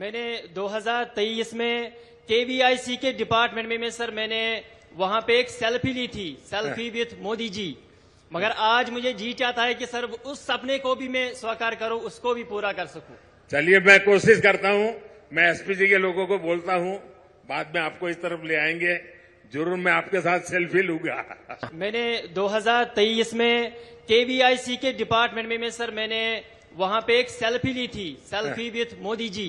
मैंने 2023 में केवीआईसी के डिपार्टमेंट में, में सर मैंने वहां पे एक सेल्फी ली थी सेल्फी विथ मोदी जी मगर आज मुझे जी चाहता है कि सर उस सपने को भी मैं स्वीकार करूं उसको भी पूरा कर सकूं चलिए मैं कोशिश करता हूं मैं एसपीजी के लोगों को बोलता हूं बाद में आपको इस तरफ ले आएंगे जरूर मैं आपके साथ सेल्फी लूंगा मैंने 2023 में केवीआईसी के डिपार्टमेंट में, में सर मैंने वहां पे एक सेल्फी ली थी सेल्फी विथ मोदी जी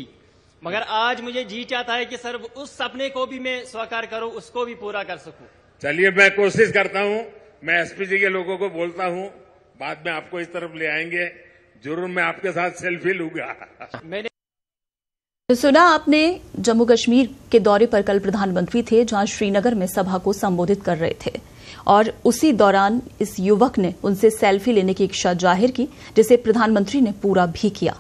मगर आज मुझे जी चाहता है कि सर उस सपने को भी मैं स्वीकार करूं उसको भी पूरा कर सकूं चलिए मैं कोशिश करता हूं मैं एसपीजी के लोगों को बोलता हूं बाद में आपको इस तरफ ले आएंगे जरूर मैं आपके साथ सेल्फी लूंगा मैंने तो सुना आपने जम्मू कश्मीर के दौरे पर कल प्रधानमंत्री थे जहां श्रीनगर में सभा को संबोधित कर रहे थे और उसी दौरान इस युवक ने उनसे सेल्फी लेने की इच्छा जाहिर की जिसे प्रधानमंत्री ने पूरा भी किया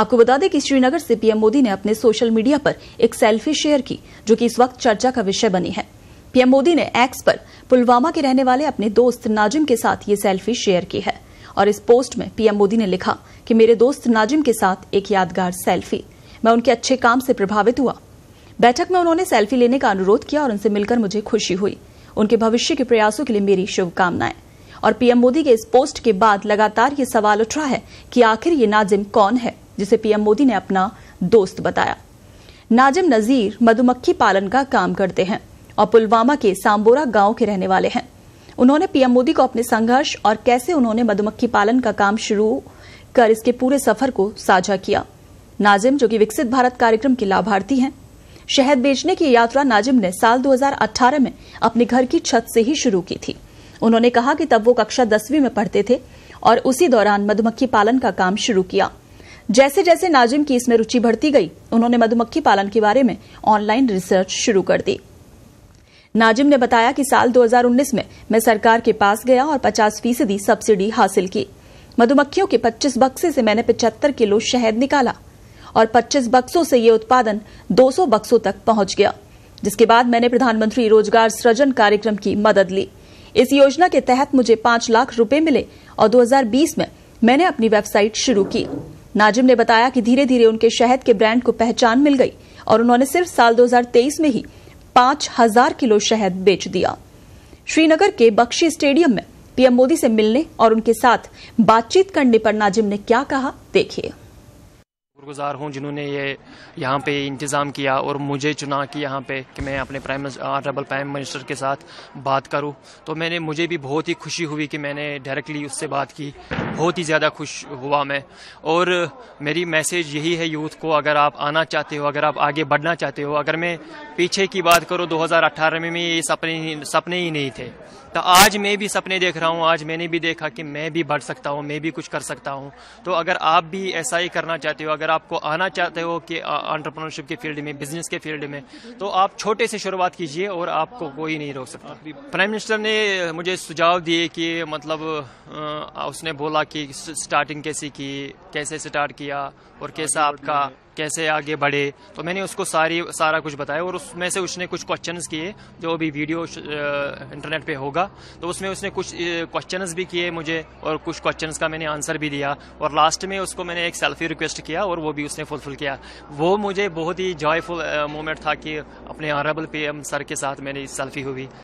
आपको बता दें कि श्रीनगर से पीएम मोदी ने अपने सोशल मीडिया पर एक सेल्फी शेयर की जो कि इस वक्त चर्चा का विषय बनी है पीएम मोदी ने एक्स पर पुलवामा के रहने वाले अपने दोस्त नाजिम के साथ ये सेल्फी शेयर की है और इस पोस्ट में पीएम मोदी ने लिखा कि मेरे दोस्त नाजिम के साथ एक यादगार सेल्फी मैं उनके अच्छे काम से प्रभावित हुआ बैठक में उन्होंने सेल्फी लेने का अनुरोध किया और उनसे मिलकर मुझे खुशी हुई उनके भविष्य के प्रयासों के लिए मेरी शुभकामनाएं और पीएम मोदी के इस पोस्ट के बाद लगातार ये सवाल उठ रहा है कि आखिर ये नाजिम कौन है जिसे पीएम मोदी ने अपना दोस्त बताया नाजिम नजीर मधुमक्खी पालन का काम करते हैं और पुलवामा के सांबोरा गांव के रहने वाले हैं उन्होंने पीएम मोदी को अपने संघर्ष और कैसे उन्होंने मधुमक्खी पालन का काम शुरू कर इसके पूरे सफर को साझा किया नाजिम जो कि विकसित भारत कार्यक्रम के लाभार्थी हैं शहद बेचने की यात्रा नाजिम ने साल 2018 में अपने घर की छत से ही शुरू की थी उन्होंने कहा कि तब वो कक्षा दसवीं में पढ़ते थे और उसी दौरान मधुमक्खी पालन का काम शुरू किया जैसे जैसे नाजिम की इसमें रुचि बढ़ती गई उन्होंने मधुमक्खी पालन के बारे में ऑनलाइन रिसर्च शुरू कर दी नाजिम ने बताया कि साल 2019 में मैं सरकार के पास गया और 50 फीसदी सब्सिडी हासिल की मधुमक्खियों के 25 बक्से से मैंने 75 किलो शहद निकाला और 25 बक्सों से ये उत्पादन 200 बक्सों तक पहुंच गया जिसके बाद मैंने प्रधानमंत्री रोजगार सृजन कार्यक्रम की मदद ली इस योजना के तहत मुझे पांच लाख रूपये मिले और दो में मैंने अपनी वेबसाइट शुरू की नाजिम ने बताया कि धीरे धीरे उनके शहद के ब्रांड को पहचान मिल गई और उन्होंने सिर्फ साल 2023 में ही पांच हजार किलो शहद बेच दिया श्रीनगर के बख्शी स्टेडियम में पीएम मोदी से मिलने और उनके साथ बातचीत करने पर नाजिम ने क्या कहा देखिए शुक्रगुजार हूँ जिन्होंने ये यहाँ पे इंतज़ाम किया और मुझे चुना कि यहाँ पे कि मैं अपने प्राइम ऑनरेबल प्राइम मिनिस्टर के साथ बात करूँ तो मैंने मुझे भी बहुत ही खुशी हुई कि मैंने डायरेक्टली उससे बात की बहुत ही ज़्यादा खुश हुआ मैं और मेरी मैसेज यही है यूथ को अगर आप आना चाहते हो अगर आप आगे बढ़ना चाहते हो अगर मैं पीछे की बात करूँ दो में, में ये सपने सपने ही नहीं थे तो आज मैं भी सपने देख रहा हूँ आज मैंने भी देखा कि मैं भी बढ़ सकता हूँ मैं भी कुछ कर सकता हूँ तो अगर आप भी ऐसा ही करना चाहते हो अगर आपको आना चाहते हो कि ऑन्टरप्रनरशिप के फील्ड में बिजनेस के फील्ड में तो आप छोटे से शुरुआत कीजिए और आपको कोई नहीं रोक सकता प्राइम मिनिस्टर ने मुझे सुझाव दिए कि मतलब उसने बोला कि स्टार्टिंग कैसी की कैसे स्टार्ट किया और कैसा आपका कैसे आगे बढ़े तो मैंने उसको सारी सारा कुछ बताया और उसमें से उसने कुछ क्वेश्चन किए जो अभी वीडियो इंटरनेट पे होगा तो उसमें उसने कुछ क्वेश्चन भी किए मुझे और कुछ क्वेश्चन का मैंने आंसर भी दिया और लास्ट में उसको मैंने एक सेल्फी रिक्वेस्ट किया और वो भी उसने फुलफिल किया वो मुझे बहुत ही जॉयफुल मोमेंट था कि अपने ऑनरेबल पी सर के साथ मेरी सेल्फी हुई